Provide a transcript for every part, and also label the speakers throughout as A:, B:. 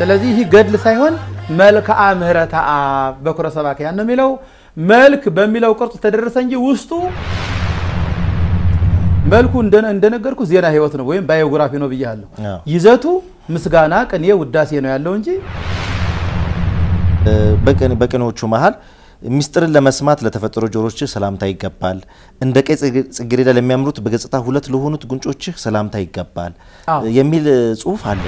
A: ስለዚህ ይህ ገድል ሳይሆን መልክአ ምህረተ አብ በኩረ ሰባክያን ነው የሚለው መልክ በሚለው ቅርጽ ተደረሰ እንጂ ውስጡ መልኩ እንደነገርኩ ዜና ህይወት ነው ወይም ባዮግራፊ ነው ብያለሁ። ይዘቱ ምስጋና፣ ቅኔ፣ ውዳሴ ነው ያለው እንጂ
B: በቅኔዎቹ መሀል ሚስጥርን ለመስማት ለተፈጠሩ ጆሮችህ ሰላምታ ይገባል። እንደ ቀይ ጽጌረዳ ለሚያምሩት በገጽታ ሁለት ለሆኑት ጉንጮችህ ሰላምታ ይገባል የሚል ጽሁፍ አለ።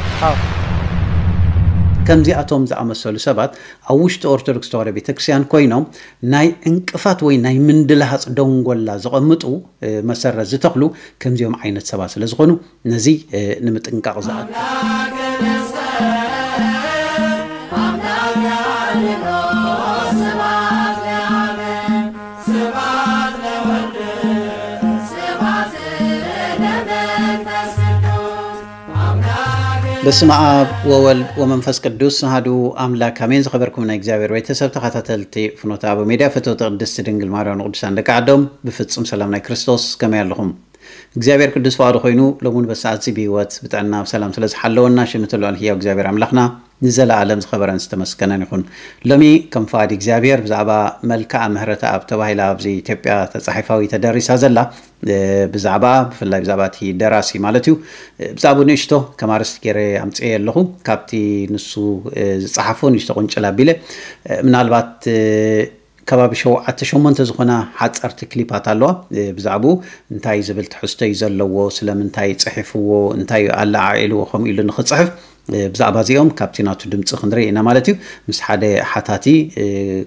B: ከምዚኣቶም ዝኣመሰሉ ሰባት ኣብ ውሽጢ ኦርቶዶክስ ተዋህዶ
C: ቤተክርስትያን ኮይኖም ናይ እንቅፋት ወይ ናይ ምንድላሃፅ ደንጎላ ዝቐምጡ መሰረት ዝተኽሉ ከምዚኦም ዓይነት ሰባት ስለ ዝኾኑ ነዚ ንምጥንቃቕ ዝኣ በስመ አብ ወወልድ ወመንፈስ ቅዱስ ሃዱ ኣምላክ ኣሜን ዝኸበርኩም ናይ እግዚኣብሔር ቤተሰብ ተኸታተልቲ ፍኖተ ኣቦ ሜድያ ፍትወ ተቅድስቲ ድንግል ማርያም ንቅዱሳን ደቂ ዓዶም ብፍፁም ሰላም ናይ ክርስቶስ ከመይ ኣለኹም እግዚኣብሔር ቅዱስ ፍቓዱ ኮይኑ ሎሙን በሰዓት ብሂወት ብጥዕና ብሰላም ስለ ዝሓለወና ሽምት ልዑል ህያው እግዚኣብሔር ኣምላኽና ንዘለኣለም ዝኸበረን ዝተመስከነን ይኹን ሎሚ ከም ፍቓድ እግዚኣብሔር ብዛዕባ መልክዓ ምህረተ ኣብ ተባሂላ ኣብዚ ኢትዮጵያ ተፃሒፋዊ ተደሪሳ ዘላ ብዛዕባ ብፍላይ ብዛዕባ እቲ ደራሲ ማለት እዩ ብዛዕባ ንእሽቶ ከም ኣርስቲ ገይረ ኣምፅአ ኣለኹ ካብቲ ንሱ ዝፀሓፎ ንእሽቶ ቁንጭል ኣቢለ ምናልባት ከባቢ 78 ዝኾና ሓፀርቲ ክሊፓት ኣለዋ ብዛዕባኡ እንታይ ዝብል ትሕዝቶ እዩ ዘለዎ ስለምንታይ ፅሒፍዎ እንታይ ኣላዓዒልዎ ከምኡ ኢሉ ንክፅሕፍ ብዛዕባ እዚኦም ካብቲ ናቱ ድምፂ ክንርኢ ኢና ማለት እዩ ምስ ሓደ ሓታቲ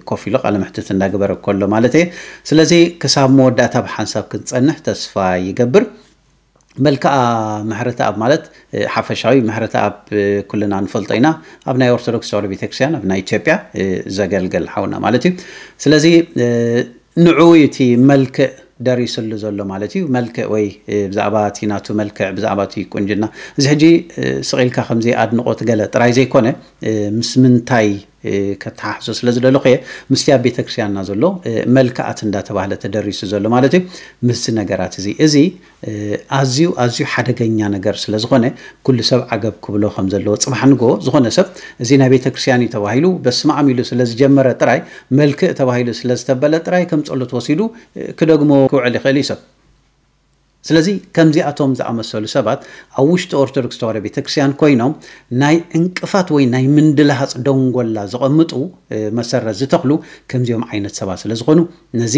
C: ኮፍ ኢሉ ቃለ ምሕትት እንዳግበረ ከሎ ማለት እየ ስለዚ ክሳብ መወዳእታ ብሓንሳብ ክንፀንሕ ተስፋ ይገብር መልክዓ ምሕረተ ኣብ ማለት ሓፈሻዊ ምሕረተ ኣብ ኩልና ንፈልጦ ኢና ኣብ ናይ ኦርቶዶክስ ተዋህዶ ቤተክርስትያን ኣብ ናይ ኢትዮጵያ ዘገልገል ሓውና ማለት እዩ ስለዚ ንዑ እቲ መልክዕ ደሪሱሉ ዘሎ ማለት እዩ መልክዕ ወይ ብዛዕባ እቲ ናቱ መልክዕ ብዛዕባ እቲ ቁንጅና እዚ ሕጂ ስቂልካ ከምዚ ኣድንቆት ገለ ጥራይ ዘይኮነ ምስ ምንታይ ከተሓሶ ስለ ዝደለኹ እየ ምስቲ ኣብ ቤተክርስትያንና ዘሎ መልክኣት እንዳተባሃለ ተደሪሱ ዘሎ ማለት እዩ ምስ ነገራት እዚ እዚ ኣዝዩ ኣዝዩ ሓደገኛ ነገር ስለ ዝኾነ ኩሉ ሰብ ዓገብ ክብሎ ከም ዘለዎ ፅባሕ ንግሆ ዝኾነ ሰብ እዚ ናይ ቤተክርስትያን እዩ ተባሂሉ በስማዕም ኢሉ ስለዝጀመረ ጥራይ መልክእ ተባሂሉ ስለዝተበለ ጥራይ ከም ፀሎት ወሲዱ ክደግሞ ክውዕል ይኽእል እዩ ሰብ ስለዚ ከምዚኣቶም ዝኣመሰሉ ሰባት ኣብ ውሽጢ ኦርቶዶክስ ተዋህዶ ቤተክርስትያን ኮይኖም ናይ እንቅፋት ወይ ናይ ምንድላሃፅ ደንጎላ ዝቐምጡ መሰረት ዝተኽሉ ከምዚኦም ዓይነት ሰባት ስለ ዝኾኑ ነዚ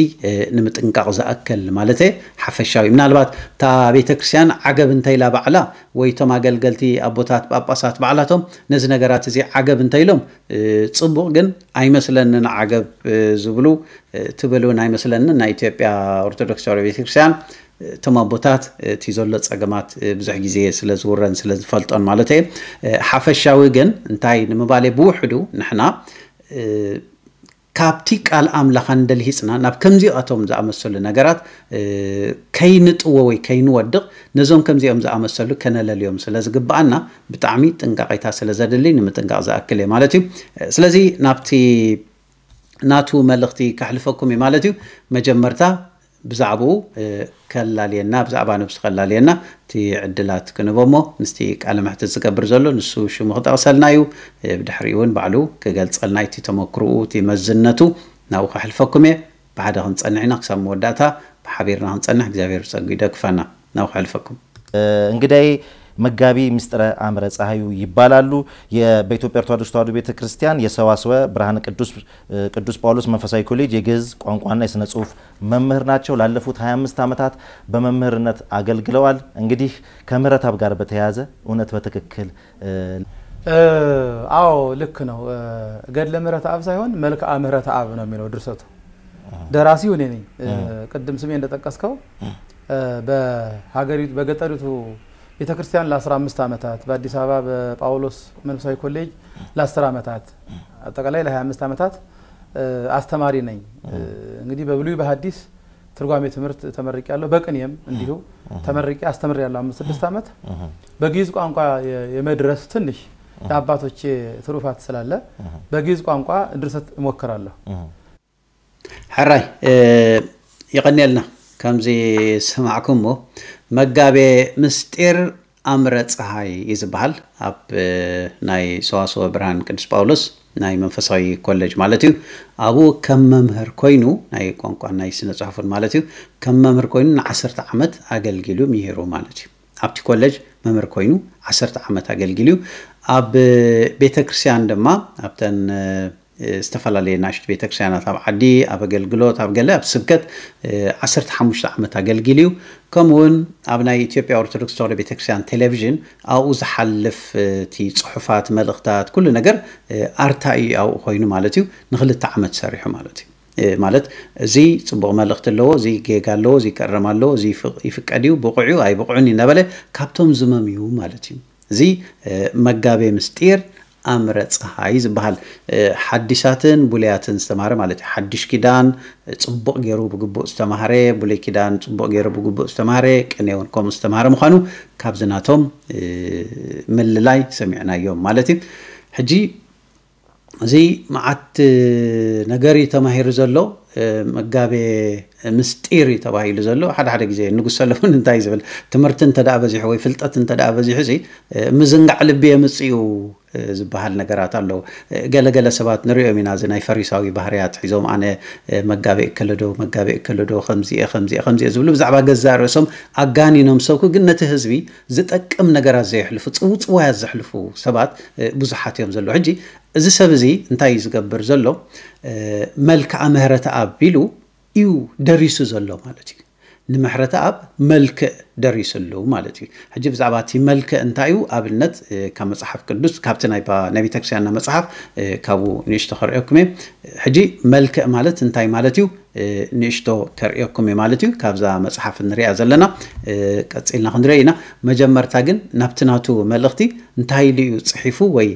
C: ንምጥንቃቕ ዝኣከል ማለት ሓፈሻዊ ምናልባት እታ ቤተክርስትያን ዓገብ እንተይላ ባዕላ ወይ ቶም ኣገልገልቲ ኣቦታት ጳጳሳት ባዕላቶም ነዚ ነገራት እዚ ዓገብ እንተይሎም ፅቡቅ ግን ኣይመስለንን ዓገብ ዝብሉ ትብል ትብሉን ኣይመስለንን ናይ ኢትዮጵያ ኦርቶዶክስ ተዋህዶ ቤተክርስትያን እቶም ኣቦታት እቲ ዘሎ ፀገማት ብዙሕ ግዜ ስለዝውረን ስለዝፈልጦን ማለት እየ ሓፈሻዊ ግን እንታይ ንምባሌ ብውሕዱ ንሕና ካብቲ ቃል ኣምላኽ ንደልሂፅና ናብ ከምዚኣቶም ዝኣመሰሉ ነገራት ከይንጥዎ ወይ ከይንወድቕ ነዞም ከምዚኦም ዝኣመሰሉ ከነለልዮም ስለ ዝግባኣና ብጣዕሚ ጥንቃቄታ ስለ ዘድሊ ንምጥንቃቕ ዝኣክል እየ ማለት እዩ ስለዚ ናብቲ ናቱ መልእኽቲ ከሕልፈኩም እዩ ማለት እዩ መጀመርታ ብዛዕባኡ ከላልየና ብዛዕባ ነብሲ ከላልየና እቲ ዕድላት ክንቦ እሞ ምስቲ ቃለ ምሕትት ዝገብር ዘሎ ንሱ ሽሙ ክጠቕሰልና እዩ ብድሕሪ እውን ባዕሉ ክገልፀልና እቲ ተመክርኡ እቲ መዝነቱ ናብኡ ከሕልፈኩም እየ ብሓደ ክንፀንሕ ኢና ክሳብ መወዳእታ ብሓቢርና ክንፀንሕ እግዚኣብሔር ፀጉ ይደግፈና ናብኡ ከሕልፈኩም
B: እንግዳይ መጋቢ ምስጢረ አምረ ፀሐዩ ይባላሉ። በኢትዮጵያ ኦርቶዶክስ ተዋሕዶ ቤተ ክርስቲያን የሰዋስወ ብርሃን ቅዱስ ጳውሎስ መንፈሳዊ ኮሌጅ የግዕዝ ቋንቋና የሥነ ጽሑፍ መምህር ናቸው። ላለፉት 25 ዓመታት በመምህርነት አገልግለዋል። እንግዲህ ከምህረት አብ ጋር በተያያዘ እውነት በትክክል
A: አዎ፣ ልክ ነው። ገድለ ምሕረት አብ ሳይሆን መልክአ ምሕረት አብ ነው የሚለው ድርሰቱ። ደራሲው እኔ ነኝ። ቅድም ስሜ እንደጠቀስከው በሀገሪቱ በገጠሪቱ ቤተ ክርስቲያን ለ15 ዓመታት በአዲስ አበባ በጳውሎስ መንፈሳዊ ኮሌጅ ለ10 ዓመታት አጠቃላይ ለ25 ዓመታት አስተማሪ ነኝ። እንግዲህ በብሉይ በሐዲስ ትርጓሜ ትምህርት ተመርቅ ያለው በቅኔም እንዲሁ ተመርቄ አስተምር ያለው አምስት ስድስት ዓመት በግዕዝ ቋንቋ የመድረስ ትንሽ የአባቶቼ ትሩፋት ስላለ በግዕዝ ቋንቋ ድርሰት እሞክራለሁ።
C: ሐራይ ይቀኒልና ከምዚ ሰማዕኩም ሞ መጋቤ ምስጢር ኣምረ ፀሃይ እዩ ዝበሃል ኣብ ናይ ሰዋስወ ብርሃን ቅዱስ ጳውሎስ ናይ መንፈሳዊ ኮሌጅ ማለት እዩ ኣብኡ ከም መምህር ኮይኑ ናይ ቋንቋ ናይ ስነ ፅሑፉን ማለት እዩ ከም መምህር ኮይኑ ንዓሰርተ ዓመት ኣገልጊሉ ምሂሩ ማለት እዩ ኣብቲ ኮሌጅ መምህር ኮይኑ ዓሰርተ ዓመት ኣገልጊሉ ኣብ ቤተክርስትያን ድማ ኣብተን ዝተፈላለየ ናእሽቲ ቤተክርስትያናት ኣብ ዓዲ ኣብ ኣገልግሎት ኣብ ገለ ኣብ ስብከት 15 ዓመት ኣገልጊል እዩ ከምኡ ውን ኣብ ናይ ኢትዮጵያ ኦርቶዶክስ ተዋህዶ ቤተክርስትያን ቴሌቭዥን ኣብኡ ዝሓልፍ እቲ ፅሑፋት መልእኽታት ኩሉ ነገር ኣርታ እዩ ኣብኡ ኮይኑ ማለት እዩ ንክልተ ዓመት ሰሪሑ ማለት እዩ ማለት እዚ ፅቡቅ መልእኽቲ ኣለዎ እዚ ጌጋ ኣለዎ እዚ ይቀረም ኣለዎ እዚ ይፍቀድ እዩ ብቑዕዩ ኣይብቑዕን እናበለ ካብቶም ዝመም እዩ ማለት እዩ እዚ መጋቤ ምስጢር ተኣምረ ፀሓይ ዝበሃል ሓዲሳትን ቡለያትን ዝተማሃረ ማለት እዩ ሓድሽ ኪዳን ፅቡቅ ገይሩ ብግቡእ ዝተማሃረ ቡለይ ኪዳን ፅቡቅ ገይሩ ብግቡእ ዝተማሃረ ቅኔ እውን ከምኡ ዝተማሃረ ምኳኑ ካብ ዝናቶም ምልላይ ሰሚዕናዮም ማለት እዩ ሕጂ እዚ መዓት ነገር እዩ ተማሂሩ ዘሎ መጋቤ ምስጢር እዩ ተባሂሉ ዘሎ ሓደ ሓደ ግዜ ንጉስ ሰለሙን እንታይ ዝብል ትምህርቲ እንተደኣ በዚሑ ወይ ፍልጠት እንተደኣ በዚሑ እዚ ምዝንጋዕ ልቢ የምፅኡ ዝበሃል ነገራት ኣሎ ገለገለ ሰባት ንሪኦም ኢና እዚ ናይ ፈሪሳዊ ባህርያት ሒዞም ኣነ መጋቢእ ከለዶ መጋቢእ ከለዶ ከምዚአ ከምዚአ ከምዚአ ዝብሉ ብዛዕባ ገዛ ርእሶም ኣጋኒኖም ሰብኩ ግን ነቲ ህዝቢ ዝጠቅም ነገራት ዘይሕልፉ ፅውፅዋያት ዘሕልፉ ሰባት ብዙሓት እዮም ዘለዉ ሕጂ እዚ ሰብ እዚ እንታይ እዩ ዝገብር ዘሎ መልክዓ ምህረተ ኣቢሉ እዩ ደሪሱ ዘሎ ማለት እዩ ንምሕረተ ኣብ መልክዕ ደሪሱ ኣለዉ ማለት እዩ ሕጂ ብዛዕባ እቲ መልክዕ እንታይ እዩ ኣብነት ካብ መፅሓፍ ቅዱስ ካብቲ ናይ ቤተክርስትያንና መፅሓፍ ካብኡ ንእሽቶ ክሪኦኩም እየ ሕጂ መልክዕ ማለት እንታይ ማለት እዩ ንእሽቶ ተሪኦኩም እዩ ማለት እዩ ካብዛ መፅሓፍ ንሪኣ ዘለና ቀፂልና ክንሪኦ ኢና መጀመርታ ግን ናብቲ ናቱ መልእኽቲ እንታይ ልዩ ፅሒፉ ወይ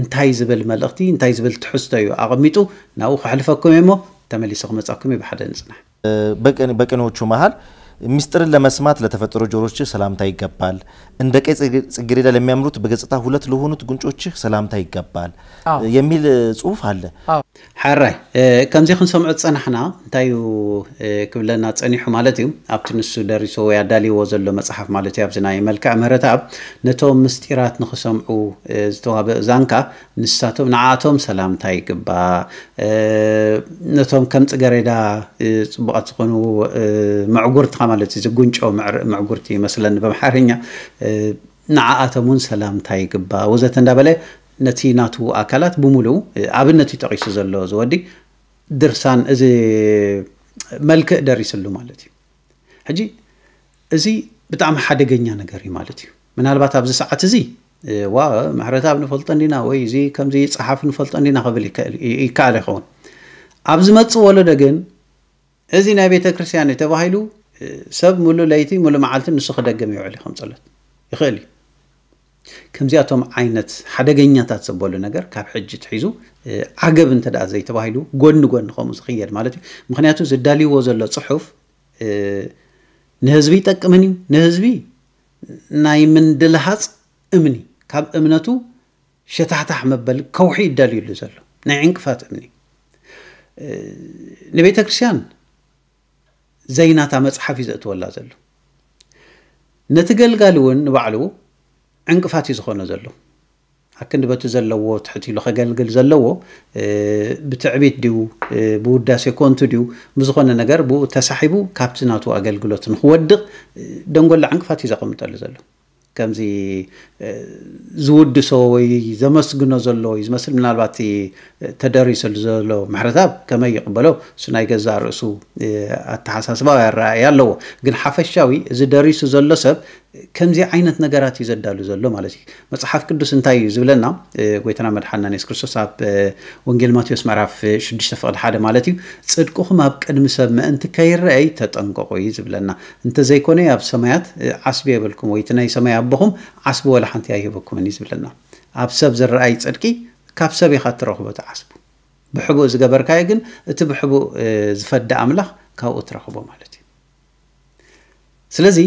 C: እንታይ ዝብል መልእኽቲ እንታይ ዝብል ትሕዝቶ እዩ ኣቐሚጡ ናብኡ ክሕልፈኩም
B: እየ እሞ تملي سقمة أكمي بحدا نصنع بقني بقني وشو مهال ሚስጥርን ለመስማት ለተፈጠሩ ጆሮችህ ሰላምታ ይገባል። እንደ ቀይ ጽጌረዳ ለሚያምሩት በገጽታ ሁለት ለሆኑት ጉንጮችህ ሰላምታ ይገባል የሚል ጽሁፍ አለ። ሓራይ
C: ከምዚ ክንሰምዖ ዝፀናሕና እንታይ ክብለና ፀኒሑ ማለት እዩ ኣብቲ ንሱ ደሪሶ ወይ ኣዳልይዎ ዘሎ መፅሓፍ ማለት እዩ ኣብዚ ናይ መልክዕ ምህረት ኣብ ነቶም ምስጢራት ንክሰምዑ ዝተዋህበ እዛንካ ንሳቶም ንዓቶም ሰላምታ ይግባእ ነቶም ከም ፅገሬዳ ፅቡቃት ዝኾኑ ምዕጉርትኻ ማለት እዚ ጉንጮ ምዕጉርቲ ይመስለኒ ብኣምሓርኛ ንዓኣቶም እውን ሰላምታ ይግባእ ወዘተ እንዳበለ ነቲ ናቱ ኣካላት ብምሉእ ኣብነት ጠቂሱ ዘሎ ዝወዲ ድርሳን እዚ መልክዕ ደሪስሉ ማለት እዩ ሕጂ እዚ ብጣዕሚ ሓደገኛ ነገር እዩ ማለት እዩ ምናልባት ኣብዚ ሰዓት እዚ ዋ ማሕረታብ ንፈልጦ እንዲና ወይ እዚ ከምዚ ፀሓፍ ንፈልጦ እንዲና ክብል ይከኣለ ይኸውን ኣብ ዝመፅእ ወለዶ ግን እዚ ናይ ቤተ ክርስትያን እዩ ተባሂሉ ሰብ ሙሉ ለይቲ ሙሉ መዓልቲ ንሱ ክደግም ይውዕል ከም ፀሎት ይኽእል እዩ ከምዚኣቶም ዓይነት ሓደገኛታት ዘበሉ ነገር ካብ ሕጂ ትሒዙ ዓገብ እንተ ደኣ ዘይተባሂሉ ጎኒ ጎኒ ከምኡ ዝኽየድ ማለት እዩ ምክንያቱ ዝዳልይዎ ዘሎ ፅሑፍ ንህዝቢ ይጠቅምን እዩ ንህዝቢ ናይ ምንድልሃፅ እምኒ ካብ እምነቱ ሸታሕታሕ መበል ከውሒ ይዳልዩሉ ዘሎ ናይ ዕንቅፋት እምኒ ንቤተ ክርስትያን ዘይናታ መፅሓፍ እዩ ዘእትወላ ዘሎ ነቲ ገልጋሊ እውን ንባዕሉ ዕንቅፋት እዩ ዝኾነ ዘሎ ኣክንዲ በቲ ዘለዎ ኢሉ ከገልግል ዘለዎ ብትዕቢት ድዩ ብውዳሴ ኮንቱ ድዩ ብዝኾነ ነገር ብኡ ተሳሒቡ ካብቲ ናቱ ኣገልግሎት ንክወድቕ ደንጎላ ዕንቅፋት እዩ ዘቐምጠሉ ዘሎ ከምዚ ዝውድሶ ወይ ዘመስግኖ ዘሎ እዩ ዝመስል ምናልባት ተደሪሰሉ ዘሎ ምሕረታብ ከመይ ይቕበሎ እሱ ናይ ገዛ ርእሱ ኣተሓሳስባዊ ኣረኣየ ኣለዎ ግን ሓፈሻዊ እዚ ደሪሱ ዘሎ ሰብ ከምዚ ዓይነት ነገራት እዩ ዘዳሉ ዘሎ ማለት እዩ መፅሓፍ ቅዱስ እንታይ እዩ ዝብለና ጎይተና መድሓና የሱስ ክርስቶስ ኣብ ወንጌል ማቴዎስ ምዕራፍ 6 ዱሽተ ፍቅድ ሓደ ማለት እዩ ፅድቅኹም ኣብ ቅድሚ ሰብ ምእንቲ ከይረአይ ተጠንቀቑ እዩ ዝብለና እንተዘይኮነ ኣብ ሰማያት ዓስቢ የበልኩም ወይቲ ናይ ሰማይ ኣቦኹም ዓስቢ ወላ ሓንቲ ኣይሂበኩምን እዩ ዝብለና ኣብ ሰብ ዝረኣይ ፅድቂ ካብ ሰብ ኢኻ ትረኽቦ ተዓስቡ ብሕቡእ ዝገበርካዮ ግን እቲ ብሕቡእ ዝፈዲ ኣምላኽ ካብኡ ትረኽቦ ማለት እዩ ስለዚ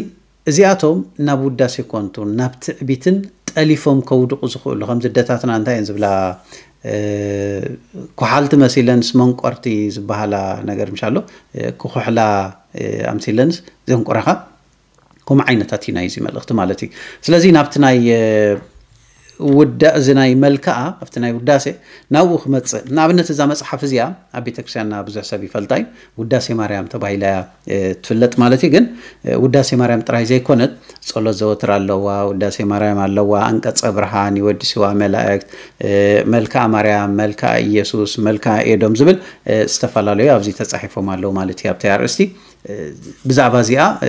C: እዚኣቶም ናብ ውዳሴ ኮንቱ ናብ ትዕቢትን ጠሊፎም ከውድቁ ዝኽእሉ ከምዚ ደታትና እንታይ እየን ዝብላ ኩሓልቲ መሲለንስ መንቆርቲ ዝበሃላ ነገር ምሻ ኣሎ ክኩሕላ ኣምሲለንስ ዘንቁረኻ ከምኡ ዓይነታት እዩ ናይ እዚ መልእኽቲ ማለት እዩ ስለዚ ናብቲ ናይ ውዳእ እዚ ናይ መልክዓ ኣብቲ ናይ ውዳሴ ናብኡ ክመፅእ ንኣብነት እዛ መፅሓፍ እዚኣ ኣብ ቤተክርስትያንና ብዙሕ ሰብ ይፈልጣ እዩ ውዳሴ ማርያም ተባሂላ ያ ትፍለጥ ማለት እዩ ግን ውዳሴ ማርያም ጥራይ ዘይኮነት ፀሎት ዘወትር ኣለዋ ውዳሴ ማርያም ኣለዋ ኣንቀፀ ብርሃን ይወዲስዋ መላእክት መልክዓ ማርያም መልክዓ ኢየሱስ መልክዓ ኤዶም ዝብል ዝተፈላለዩ ኣብዚ ተፃሒፎም ኣለው ማለት እዩ ኣብቲ ኣርእስቲ بزعبه زيها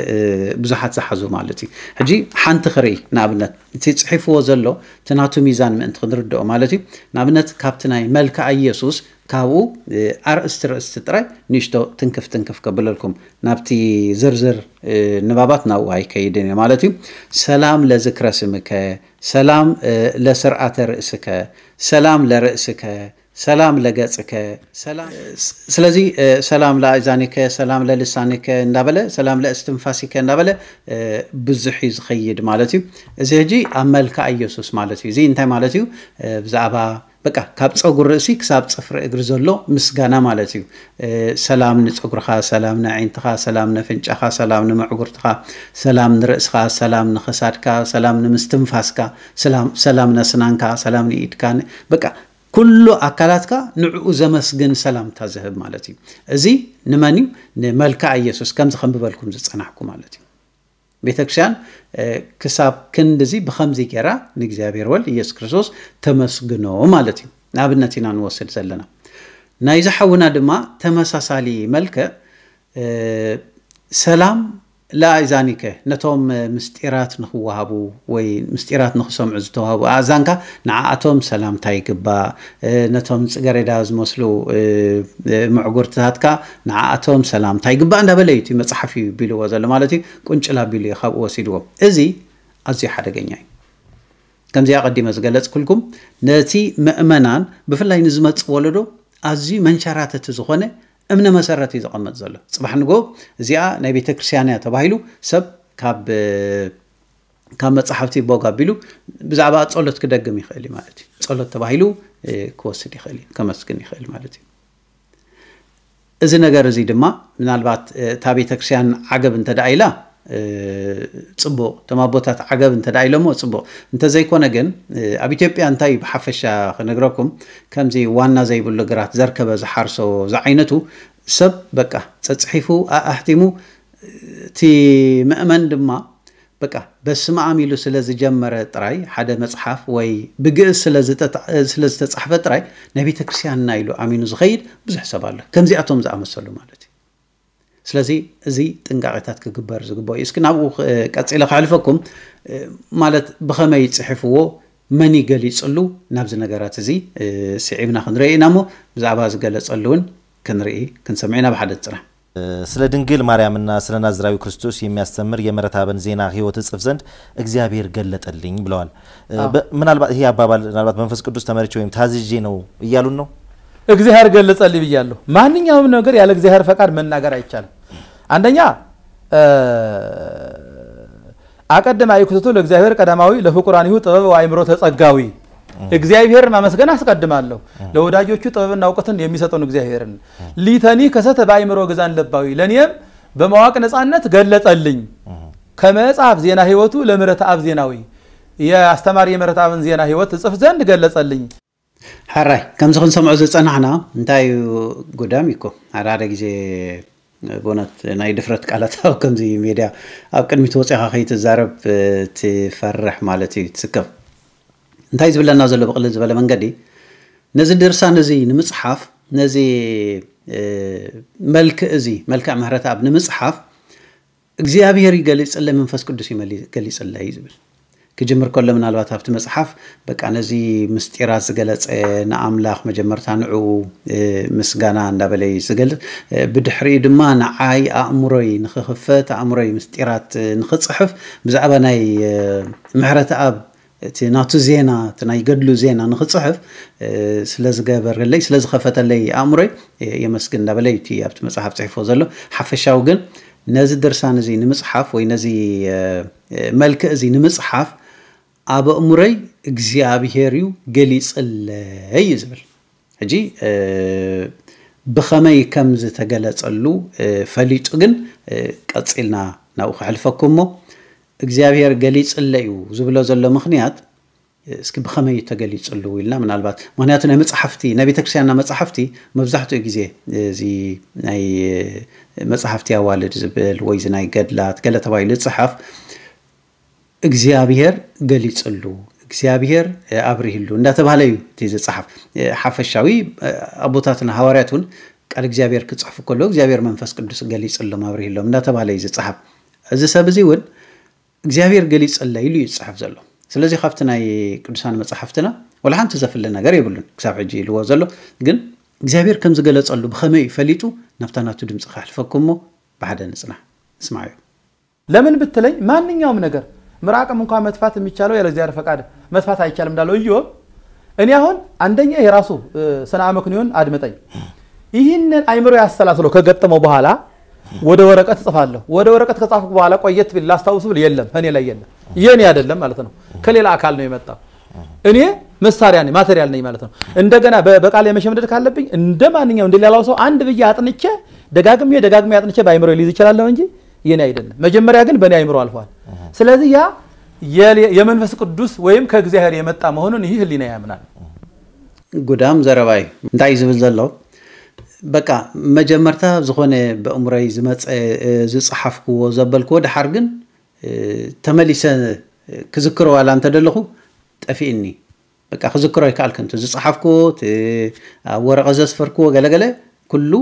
C: بزحت سحزو مالتي هجي حانت خري نابنا تي تحفو وزلو تناتو ميزان من تقدر الدو مالتي نابنا كابتناي ملك اي كاو ار استر استر نيشتو تنكف تنكف قبل لكم نابتي زرزر نبابات ناو هاي كيدين مالتي سلام لذكر اسمك سلام لسرعة رأسك سلام لرأسك ሰላም ለገጽከ። ስለዚህ ሰላም ለእዛኒከ፣ ሰላም ለልሳኒከ እንዳበለ ሰላም ለእስትንፋሲከ እንዳበለ ብዙሕ እዩ ዝኸይድ ማለት እዩ እዚ ሕጂ ኣብ መልክዕ ኢየሱስ ማለት እዩ እዚ እንታይ ማለት እዩ ብዛዕባ በቃ ካብ ፀጉሪ ርእሲ ክሳብ ፅፍሪ እግሪ ዘሎ ምስጋና ማለት እዩ ሰላም ንፀጉርካ ሰላም ንዓይንትካ ሰላም ንፍንጫካ ሰላም ንምዕጉርትካ ሰላም ንርእስካ ሰላም ንክሳድካ ሰላም ንምስትንፋስካ ሰላም ነስናንካ ሰላም ንኢድካ በቃ ኩሉ ኣካላትካ ንዕኡ ዘመስግን ሰላምታ ዝህብ ማለት እዩ እዚ ንመን እዩ ንመልክዕ ኢየሱስ ከምዚ ከምብበልኩም ዝፀናሕኩ ማለት እዩ ቤተ ክርስትያን ክሳብ ክንዲ እዚ ብከምዚ ገራ ንእግዚኣብሔር ወል ኢየሱስ ክርስቶስ ተመስግኖ ማለት እዩ ንኣብነት ኢና ንወስድ ዘለና ናይ ዝሓውና ድማ ተመሳሳሊ መልክዕ ሰላም ላእዛኒከ ነቶም ምስጢራት ንክወሃቡ ወይ ምስጢራት ንክሰምዑ ዝተዋሃቡ ኣእዛንካ ንዓኣቶም ሰላምታ ይግባእ ነቶም ፅገሬዳ ዝመስሉ ምዕጉርትታትካ ንዓኣቶም ሰላምታ ይግባእ እንዳበለ እዩ እቲ መፅሓፍ እዩ ቢልዎ ዘሎ ማለት እዩ ቁንጭላ ቢሉ እዩ ካብኡ ወሲድዎም እዚ ኣዝዩ ሓደገኛ እዩ ከምዚኣ ቀዲመ ዝገለፅ ኩልኩም ነቲ ምእመናን ብፍላይ ንዝመፅእ ወለዶ ኣዝዩ መንሸራተቲ ዝኾነ እምነ መሰረት እዩ ዝቐመጥ ዘሎ ፅባሕ ንጎ እዚኣ ናይ ቤተክርስትያን እያ ተባሂሉ ሰብ ካብ ካብ መፅሓፍቲ ቦግ ኣቢሉ ብዛዕባ ፀሎት ክደግም ይኽእል እዩ ማለት እዩ ፀሎት ተባሂሉ ክወስድ ይኽእል እዩ ከመስግን ይኽእል ማለት እዩ እዚ ነገር እዚ ድማ ምናልባት እታ ቤተክርስትያን ዓገብ እንተዳ ኢላ ፅቡቅ እቶም ኣቦታት ዓገብ እንተ ኢሎሞ ፅቡቅ እንተዘይኮነ ግን ኣብ ኢትዮጵያ እንታይ ብሓፈሻ ክነግረኩም ከምዚ ዋና ዘይብሉ ግራት ዘርከበ ዝሓርሶ ዝዓይነቱ ሰብ በቃ ፀፅሒፉ ኣኣሕቲሙ እቲ ምእመን ድማ በቃ በስማኣም ኢሉ ስለ ዝጀመረ ጥራይ ሓደ መፅሓፍ ወይ ብግእዝ ስለዝተፃሕፈ ጥራይ ናይ ቤተክርስትያንና ኢሉ ኣሚኑ ዝኸይድ ብዙሕ ሰብ ኣሎ ከምዚኣቶም ዝኣመሰሉ ማለት እዩ ስለዚ እዚ ጥንቃቄታት ክግበር ዝግበ እዩ እስኪ ናብኡ ቀፂለ ክሕልፈኩም ማለት ብኸመይ ፅሕፍዎ መን ይገሊፅሉ ናብዚ ነገራት እዚ ስዒብና ክንርኢ ኢና ሞ ብዛዕባ ዝገለፀሉ እውን ክንርኢ
B: ክንሰምዑ ናብ ሓደ ፅና ስለ ድንግል ማርያምና ስለ ናዝራዊ ክርስቶስ የሚያስተምር የመረታበን ዜና ህይወት እጽፍ ዘንድ እግዚአብሔር ገለጠልኝ ብለዋል። ምናልባት ይህ አባባል ምናልባት መንፈስ ቅዱስ ተመርቼ ወይም ታዝዤ ነው እያሉን ነው እግዚአብሔር ገለጸልኝ ብያለሁ። ማንኛውም
A: ነገር ያለ እግዚአብሔር ፈቃድ መናገር አይቻልም። አንደኛ አቀደም አይኩትቱ ለእግዚአብሔር ቀዳማዊ ይሁ ጥበብ ወአእምሮ ተጸጋዊ እግዚአብሔር ማመስገን አስቀድማለሁ ለወዳጆቹ ጥበብና እውቀትን የሚሰጠውን እግዚአብሔርን ሊተኒ ከሰተ በአእምሮ ግዛን ለባዊ ለእኔም በማወቅ ነፃነት ገለጸልኝ ከመጽሐፍ ዜና ህይወቱ ለምህረት አብ ዜናዊ የአስተማሪ የምህረት አብን ዜና ህይወት ጽፍ ዘንድ ገለጸልኝ። ሓራይ
C: ከምዚ ክንሰምዑ ዝፀናሕና እንታይ እዩ ጉዳም ይኮም ሓደ ሓደ ግዜ ብእውነት ናይ ድፍረት ቃላት ኣብ ከምዚ ሜድያ ኣብ ቅድሚት ወፂኻ ከይትዛረብ ትፈርሕ ማለት እዩ ትስከም እንታይ ዝብለና ዘሎ ብቕልል ዝበለ መንገዲ ነዚ ድርሳን እዚ ንምፅሓፍ ነዚ መልክዕ እዚ መልክዕ ምህረት ኣብ ንምፅሓፍ እግዚኣብሔር ይገሊፅለ መንፈስ ቅዱስ ይገሊፅለ እዩ ዝብል ክጅምር ከሎ ምናልባት ኣብቲ መፅሓፍ በቃ ነዚ ምስጢራት ዝገለፀ ንኣምላኽ መጀመርታ ንዑ ምስጋና እንዳበለ ዝገልፅ ብድሕሪኡ ድማ ንዓይ ኣእምሮይ ንክኽፈት ኣእምሮይ ምስጢራት ንክፅሕፍ ብዛዕባ ናይ ምሕረት ኣብ እቲ ናቱ ዜና እቲ ናይ ገድሉ ዜና ንክፅሕፍ ስለዝገበረለይ ስለዝኸፈተለይ ኣእምሮይ የመስግን እንዳበለ እቲ ኣብቲ መፅሓፍ ፅሒፎ ዘሎ ሓፈሻዊ ግን ነዚ ድርሳን እዚ ንምፅሓፍ ወይ ነዚ መልክዕ እዚ ንምፅሓፍ ኣበእሙረይ እግዚኣብሄር እዩ ገሊፅለይ እዩ ዝብል ሕጂ ብኸመይ ከም ዝተገለፀሉ ፈሊጡ ግን ቀፂልና ናብኡ ክሕልፈኩም ሞ እግዚኣብሄር ገሊፅለ እዩ ዝብሎ ዘሎ ምክንያት እስኪ ብኸመይ ተገሊፅሉ ኢልና ምናልባት ምክንያቱ ናይ መፅሓፍቲ ናይ ቤተክርስትያንና መፅሓፍቲ መብዛሕትኡ ግዜ እዚ ናይ መፅሓፍቲ ኣዋልድ ዝብል ወይ ናይ ገድላት ገለ ተባሂሉ ፅሓፍ እግዚኣብሔር ገሊፀሉ እግዚኣብሔር ኣብርሂሉ እንዳተባሃለ እዩ እቲ ዝፅሓፍ ሓፈሻዊ ኣቦታትን ሃዋርያት እውን ቃል እግዚኣብሔር ክፅሕፉ ከሎ እግዚኣብሔር መንፈስ ቅዱስ ገሊፅሎም ኣብርሂሎም እንዳተባሃለ እዩ ዝፅሓፍ እዚ ሰብ እዚ እውን እግዚኣብሔር ገሊፀለ ኢሉ እዩ ዝፅሓፍ ዘሎ ስለዚ ካብቲ ናይ ቅዱሳን መፅሓፍትና ወላ ሓንቲ ዘፍለ ነገር የብሉን ክሳብ ሕጂ ኢልዎ ዘሎ ግን እግዚኣብሔር ከም ዝገለፀሉ ብኸመይ እዩ ፈሊጡ
A: ናብታ ናቱ ድምፂ ካሕልፈኩም ሞ ብሓደ ንፅናሕ ንስማዕ እዩ ለምን ብትለይ ማንኛውም ነገር ምራቅም እንኳ መትፋት የሚቻለው ያለ እግዚአብሔር ፈቃድ መትፋት አይቻልም እንዳለው ኢዮብ እኔ አሁን አንደኛ የራሱ ስነ አመክንዮን አድምጠኝ። ይህንን አይምሮ ያሰላስለው ከገጠመው በኋላ ወደ ወረቀት እጽፋለሁ። ወደ ወረቀት ከጻፍኩ በኋላ ቆየት ቢል ላስታውስ ብል የለም፣ እኔ ላይ የለም። የኔ አይደለም ማለት ነው፣ ከሌላ አካል ነው የመጣ እኔ መሳሪያ ነኝ፣ ማቴሪያል ነኝ ማለት ነው። እንደገና በቃል የመሸምደድ ካለብኝ እንደ ማንኛውም እንደሌላው ሰው አንድ ብዬ አጥንቼ ደጋግሜ ደጋግሜ አጥንቼ በአይምሮ ሊይዝ ይችላለሁ እንጂ የኔ አይደለም። መጀመሪያ ግን በእኔ አይምሮ አልፏል። ስለዚህ ያ የመንፈስ ቅዱስ ወይም ከእግዚአብሔር የመጣ መሆኑን ይህ ህሊና ያምናል።
C: ጉዳም ዘረባይ እንታይ ዝብል ዘሎ በቃ መጀመርታ ዝኾነ ብእሙረይ ዝመፀ ዝፀሓፍክዎ ዘበልክዎ ድሓር ግን ተመሊሰ ክዝክሮ ዋላ እንተደለኹ ጠፊእኒ በቃ ክዝክሮ ይከኣልክን ዝፀሓፍክዎ ኣብ ወረቐ ዘስፈርክዎ ገለገለ ኩሉ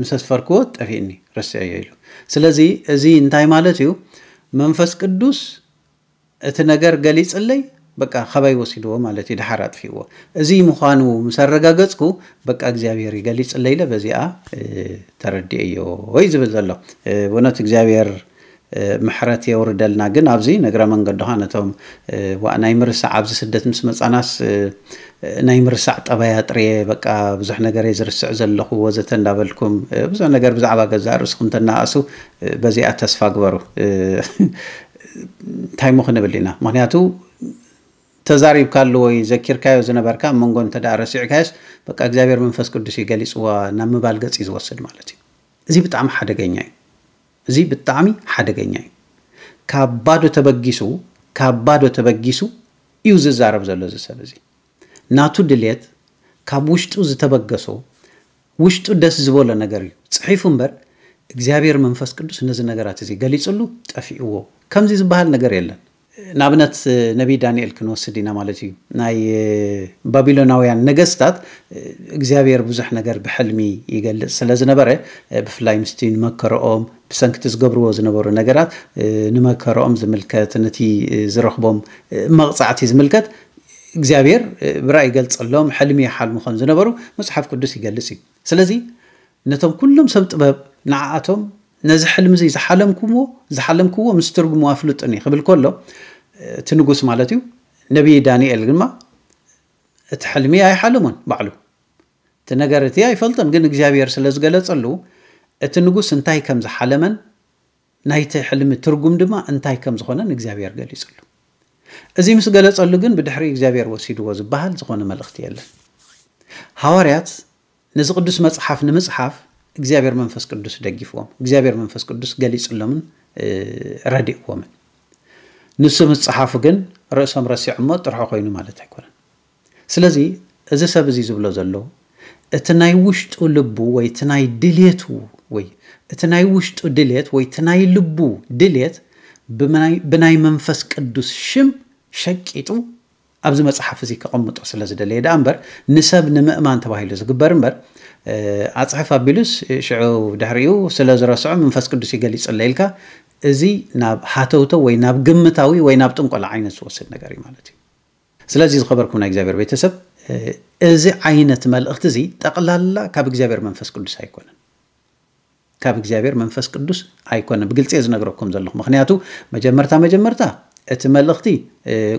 C: ምሰስፈርክዎ ጠፊእኒ ረስዐዮ ኢሉ ስለዚ እዚ እንታይ ማለት እዩ መንፈስ ቅዱስ እቲ ነገር ገሊፅለይ በቃ ከባይ ወሲድዎ ማለት እዩ ድሓር ኣጥፊእዎ እዚ ምዃኑ ምስ ኣረጋገፅኩ በቃ እግዚኣብሔር ይገሊፅለይ ለ በዚኣ ተረዲአዮ ወይ ዝብል ዘሎ እውነት እግዚኣብሔር ምሕረት የውርደልና ግን ኣብዚ ነግረ መንገዲ ነቶም ናይ ምርሳዕ ኣብዚ ስደት ምስ መፃናስ ናይ ምርሳዕ ጠባያ ጥርየ በቃ ብዙሕ ነገር ዝርስዕ ዘለኹ ወዘተ እንዳበልኩም ብዙሕ ነገር ብዛዕባ ገዛ ርእስኩም ተናእሱ በዚኣ ተስፋ ግበሩ እንታይ ሞ ክንብል ኢና ምክንያቱ ተዛሪብካሉ ወይ ዘኪርካዮ ዝነበርካ መንጎ እንተዳ ረሲዕካዮስ በቃ እግዚኣብሔር መንፈስ ቅዱስ ይገሊፅዋ ናብ ምባል ገፂ ዝወስድ ማለት እዩ እዚ ብጣዕሚ ሓደገኛ እዩ እዚ ብጣዕሚ ሓደገኛ እዩ ካብ ባዶ ተበጊሱ ካብ ባዶ ተበጊሱ እዩ ዝዛረብ ዘሎ እዚ ሰብ እዚ ናቱ ድሌት ካብ ውሽጡ ዝተበገሶ ውሽጡ ደስ ዝበሎ ነገር እዩ ፅሒፉ እምበር እግዚኣብሔር መንፈስ ቅዱስ ነዚ ነገራት እዚ ገሊፅሉ ጠፊእዎ ከምዚ ዝበሃል ነገር የለን ንኣብነት ነቢይ ዳንኤል ክንወስድ ኢና ማለት እዩ ናይ ባቢሎናውያን ነገስታት እግዚኣብሔር ብዙሕ ነገር ብሕልሚ ይገልፅ ስለ ዝነበረ ብፍላይ ምስቲ ንመከረኦም ብሰንኪቲ ዝገብርዎ ዝነበሩ ነገራት ንመከረኦም ዝምልከት ነቲ ዝረኽቦም መቕፃዕቲ ዝምልከት እግዚኣብሔር ብራእ ይገልፀሎም ሕልሚ ይሓልሙ ከም ዝነበሩ መፅሓፍ ቅዱስ ይገልፅ እዩ ስለዚ ነቶም ኩሎም ሰብ ጥበብ ንዓኣቶም ነዚ ሕልሚ እዚ ዝሓለምክዎ ምስ ትርጉሙ ኣፍልጡኒ ክብል ከሎ እቲ ንጉስ ማለት እዩ ነብይ ዳንኤል ግማ እቲ ሕልሚ ኣይሓልሙን ባዕሉ እቲ ነገር እቲ ኣይፈልጥን ግን እግዚኣብሔር ስለ ዝገለፀሉ እቲ ንጉስ እንታይ ከም ዝሓለመን ናይቲ ሕልሚ ትርጉም ድማ እንታይ ከም ዝኾነን እግዚኣብሔር ገሊፅሉ እዚ ምስ ገለፀሉ ግን ብድሕሪ እግዚኣብሔር ወሲድዎ ዝበሃል ዝኾነ መልእኽቲ የለን ሃዋርያት ነዚ ቅዱስ መፅሓፍ ንምፅሓፍ እግዚኣብሔር መንፈስ ቅዱስ ደጊፍዎም እግዚኣብሔር መንፈስ ቅዱስ ገሊፅሎምን ረዲእዎምን ንሱ ምፅሓፉ ግን ርእሶም ረሲዑ ሞ ጥርሖ ኮይኑ ማለት ኣይኮነን ስለዚ እዚ ሰብ እዚ ዝብሎ ዘሎ እቲ ናይ ውሽጡ ልቡ ወይ እቲ ናይ ድልቱ ወይ እቲ ናይ ውሽጡ ድሌት ወይ እቲ ናይ ልቡ ድሌት ብናይ መንፈስ ቅዱስ ሽም ሸቂጡ ኣብዚ መፅሓፍ እዚ ከቐምጦ ስለ ዝደለየ ዳ እምበር ንሰብ ንምእማን ተባሂሉ ዝግበር እምበር ኣፅሒፍ ኣቢሉስ ሽዑ ድሕሪኡ ስለ ዝረስዑ መንፈስ ቅዱስ ይገሊፅ ኣለ ኢልካ እዚ ናብ ሃተውቶ ወይ ናብ ግምታዊ ወይ ናብ ጥንቆላ ዓይነት ዝወስድ ነገር እዩ ማለት እዩ ስለዚ ዝኸበርኩም ናይ እግዚኣብሔር ቤተሰብ እዚ ዓይነት መልእኽቲ እዚ ጠቕላላ ካብ እግዚኣብሔር መንፈስ ቅዱስ ኣይኮነን ካብ እግዚኣብሔር መንፈስ ቅዱስ ኣይኮነን ብግልፂ ዝነግረኩም ዘለኹ ምክንያቱ መጀመርታ መጀመርታ እቲ መልእኽቲ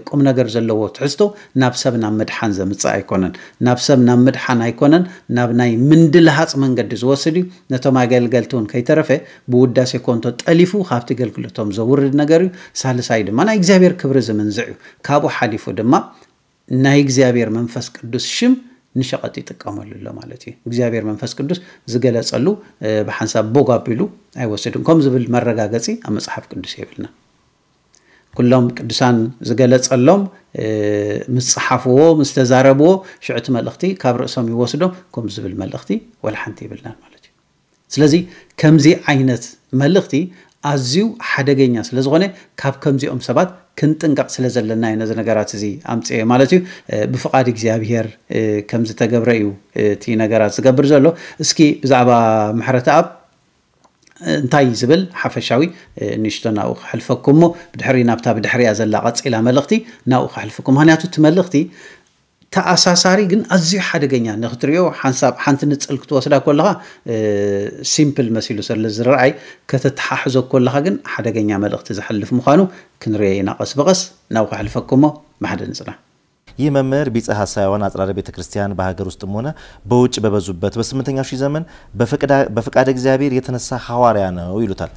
C: ቁም ነገር ዘለዎ ትሕዝቶ ናብ ሰብ ናብ ምድሓን ዘምፅእ ኣይኮነን ናብ ሰብ ናብ ምድሓን ኣይኮነን ናብ ናይ ምንድልሃፅ መንገዲ ዝወስድ እዩ ነቶም ኣገልገልቲ እውን ከይተረፈ ብውዳሴ ኮንቶ ጠሊፉ ካብቲ ገልግሎቶም ዘውርድ ነገር እዩ ሳልሳይ ድማ ናይ እግዚኣብሔር ክብሪ ዝምንዝዕ እዩ ካብኡ ሓሊፉ ድማ ናይ እግዚኣብሔር መንፈስ ቅዱስ ሽም ንሸቐጥ ይጥቀመሉ ኣሎ ማለት እዩ እግዚኣብሔር መንፈስ ቅዱስ ዝገለፀሉ ብሓንሳብ ቦጋቢሉ ኣቢሉ ኣይወስድን ከም ዝብል መረጋገፂ ኣብ መፅሓፍ ቅዱስ የብልና ኩሎም ቅዱሳን ዝገለፀሎም ምስ ፀሓፍዎ ምስ ተዛረብዎ ሽዑቲ መልእኽቲ ካብ ርእሶም ይወስዶም ከም ዝብል መልእኽቲ ወላ ሓንቲ ይብልናን ማለት እዩ ስለዚ ከምዚ ዓይነት መልእኽቲ ኣዝዩ ሓደገኛ ስለ ዝኾነ ካብ ከምዚኦም ሰባት ክንጥንቀቕ ስለ ዘለና ዩ ነዚ ነገራት እዚ ኣምፅየ ማለት እዩ ብፍቓድ እግዚኣብሄር ከም ዝተገብረ እዩ እቲ ነገራት ዝገብር ዘሎ እስኪ ብዛዕባ ምሕረተ ኣብ እንታይ ዝብል ሓፈሻዊ ንሽቶ ናብኡ ክሕልፈኩም እሞ ብድሕሪ ናብታ ብድሕሪያ ዘላ ቀፂላ መልእኽቲ ናብኡ ክሕልፈኩም ምክንያቱ እቲ መልእኽቲ ተኣሳሳሪ ግን ኣዝዩ ሓደገኛ ንክትሪዮ ሓንቲ ንፅል ክትወስዳ ከለካ ሲምፕል መሲሉ ስለ ዝረኣይ ከተተሓሕዞ ከለካ ግን ሓደገኛ መልእኽቲ ዘሕልፍ ምኳኑ
B: ክንሪኦ ኢና ቀስ ብቐስ ናብኡ ክሕልፈኩም ሞ ማሓደ ንፅና ይህ መምህር ቢጸ ሐሳውያን አጽራረ ቤተ ክርስቲያን በሀገር ውስጥም ሆነ በውጭ በበዙበት በስምንተኛው ሺህ ዘመን በፈቃደ እግዚአብሔር የተነሳ ሐዋርያ ነው ይሉታል።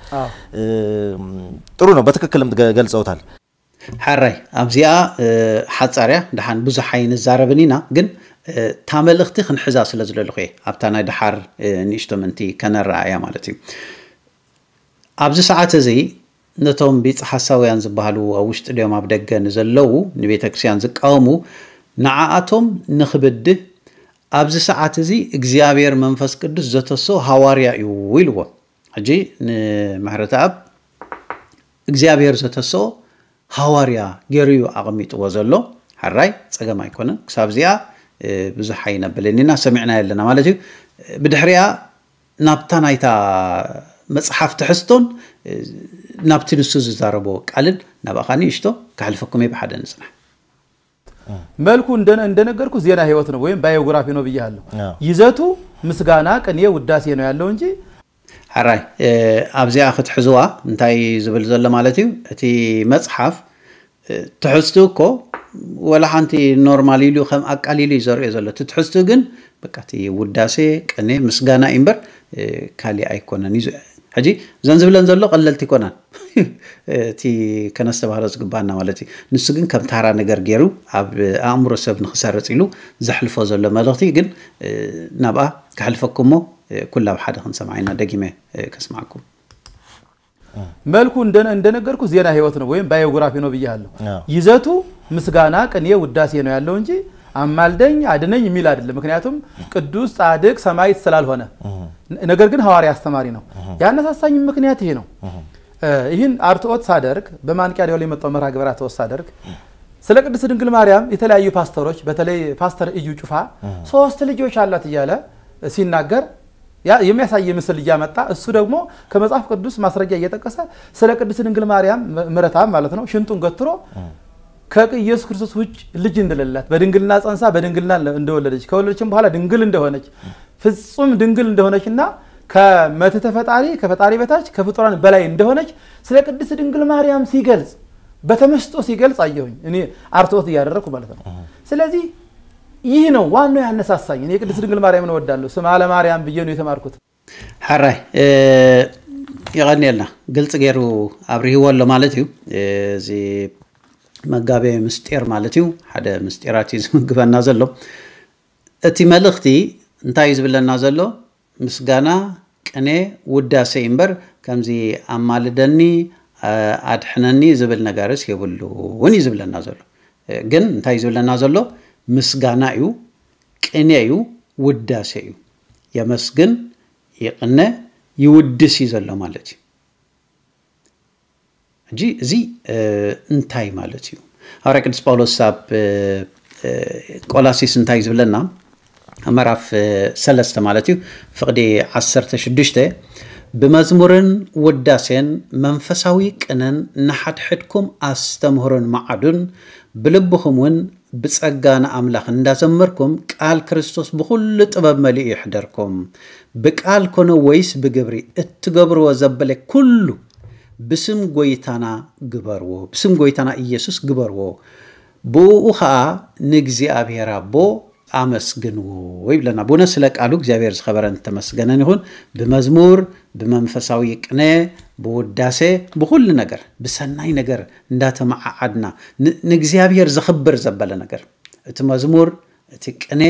B: ጥሩ ነው፣ በትክክልም ገልጸውታል። ሓራይ ኣብዚኣ ሓፃርያ ድሓን ብዙሕ ኣይንዛረብን
C: ኢና ግን እታ መልእኽቲ ክንሕዛ ስለ ዘለልኹ እየ ኣብታ ናይ ድሓር ንእሽቶ ምንቲ ከነረኣያ ማለት እዩ ኣብዚ ሰዓት እዚ ነቶም ቢፅ ሓሳውያን ዝበሃሉ ኣብ ውሽጢ ድዮም ኣብ ደገ ንዘለዉ ንቤተ ክርስትያን ዝቃወሙ ንዓኣቶም ንክብድህ ኣብዚ ሰዓት እዚ እግዚኣብሔር መንፈስ ቅዱስ ዘተሶ ሃዋርያ እዩ ኢልዎ ሕጂ ንምሕረት ኣብ እግዚኣብሔር ዘተሶ ሃዋርያ ገይሩ እዩ ኣቐሚጥዎ ዘሎ ሓራይ ፀገም ኣይኮነን ክሳብ እዚኣ ብዙሓ ይነበለኒና ሰሚዕና ኣለና ማለት እዩ ብድሕሪያ ናብታ ናይታ መፅሓፍ ትሕዝቶን ናብቲ ንሱ ዝዛረቦ ቃልን ናብኣኻ ንእሽቶ ካሕልፈኩም እየ ብሓደ ንፅናሕ
A: መልኩ እንደነገርኩ ዜና ሂወት ነው ወይም ባዮግራፊ ነው ብያ ብያለሁ። ይዘቱ ምስጋና፣ ቅኔ፣ ውዳሴ ነው ያለው እንጂ
C: ሓራይ ኣብዚኣ ክትሕዝዋ እንታይ ዝብል ዘሎ ማለት እዩ እቲ መፅሓፍ ትሕዝቱ እኮ ወላ ሓንቲ ኖርማል ኢሉ ከም ኣቃሊሉ እዩ ዘርዮ ዘሎ እቲ ትሕዝቱ ግን በቃ እቲ ውዳሴ ቅኔ ምስጋና እዩ እምበር ካሊእ ኣይኮነን እዩ ሕጂ ዘን ዝብለን ዘሎ ቀለልቲ ይኮናን እቲ ከነስተባህሎ ዝግባአና ማለት እዩ ንሱ ግን ከም ታራ ነገር ገይሩ ኣብ ኣእምሮ ሰብ ንክሰርፅ ኢሉ ዘሕልፎ ዘሎ መልእኽቲ ግን ናብኣ ካሕልፈኩም ሞ ኩላ ኣብ ሓደ ክንሰምዓ ደጊመ ከስማዓኩም
A: መልኩ እንደነገርኩ ዜና ህይወት ነው ወይም ባዮግራፊ ነው ብያለሁ። ይዘቱ ምስጋና፣ ቅኔ፣ ውዳሴ ነው ያለው እንጂ አማልደኝ አድነኝ የሚል አይደለም። ምክንያቱም ቅዱስ ጻድቅ ሰማዕት ስላልሆነ፣ ነገር ግን ሐዋርያ አስተማሪ ነው። ያነሳሳኝ ምክንያት ይሄ ነው። ይህን አርትኦት ሳደርግ በማንቂያ ደወል የመጣው መርሃ ግብር አርትኦት ሳደርግ ስለ ቅድስት ድንግል ማርያም የተለያዩ ፓስተሮች በተለይ ፓስተር እዩ ጩፋ ሶስት ልጆች አላት እያለ ሲናገር የሚያሳይ ምስል እያመጣ እሱ ደግሞ ከመጽሐፍ ቅዱስ ማስረጃ እየጠቀሰ ስለ ቅድስት ድንግል ማርያም ምረታም ማለት ነው ሽንጡን ገትሮ ከኢየሱስ ክርስቶስ ውጭ ልጅ እንደሌላት በድንግልና ጸንሳ በድንግልና እንደወለደች ከወለደችም በኋላ ድንግል እንደሆነች ፍጹም ድንግል እንደሆነችና ከመትተ ፈጣሪ ከፈጣሪ በታች ከፍጡራን በላይ እንደሆነች ስለ ቅድስት ድንግል ማርያም ሲገልጽ በተመስጦ ሲገልጽ አየሁኝ። እኔ አርትዖት እያደረግኩ ማለት ነው። ስለዚህ ይህ ነው ዋናው ያነሳሳኝ። እኔ የቅድስት ድንግል ማርያም እወዳለሁ። አለ ማርያም ብዬ ነው የተማርኩት።
C: ሓራይ ይቀኒየልና ግልጽ ገይሩ አብሪህዎ ኣሎ ማለት እዩ እዚ መጋቢ ምስጢር ማለት እዩ ሓደ ምስጢራት እዩ ዝምግበና ዘሎ እቲ መልእኽቲ እንታይ እዩ ዝብለና ዘሎ ምስጋና ቅኔ ውዳሴ እዩ እምበር ከምዚ ኣማልደኒ ኣድሕነኒ ዝብል ነገርስ እውን እዩ ዝብለና ዘሎ ግን እንታይ እዩ ዝብለና ዘሎ ምስጋና እዩ ቅኔ እዩ ውዳሴ እዩ የመስግን ይቕነ ይውድስ እዩ ዘሎ ማለት እዩ እንጂ እዚ እንታይ ማለት እዩ ሐዋርያ ቅዱስ ጳውሎስ ኣብ ቆላሲስ እንታይ ዝብለና ምዕራፍ ሰለስተ ማለት እዩ ፍቕዲ 16 ብመዝሙርን ውዳሴን መንፈሳዊ ቅንን ንሓድሕድኩም ኣስተምህሮን መዓዱን ብልብኹም እውን ብጸጋ ንኣምላኽ እንዳዘመርኩም ቃል ክርስቶስ ብኩሉ ጥበብ መሊኡ ይሕደርኩም ብቃል ኮነ ወይስ ብግብሪ እትገብርዎ ዘበለ ኩሉ ብስም ጎይታና ግበርዎ ብስም ጎይታና ኢየሱስ ግበርዎ ብኡ ከዓ ንእግዚኣብሔር ኣቦ ኣመስግንዎ ይብለና ቡነ ስለ ቃሉ እግዚኣብሔር ዝኸበረን ተመስገነን ይኹን ብመዝሙር ብመንፈሳዊ ቅነ ብውዳሴ ብኩሉ ነገር ብሰናይ ነገር እንዳተመዓዓድና ንእግዚኣብሔር ዘኽብር ዘበለ ነገር እቲ መዝሙር እቲ ቅኔ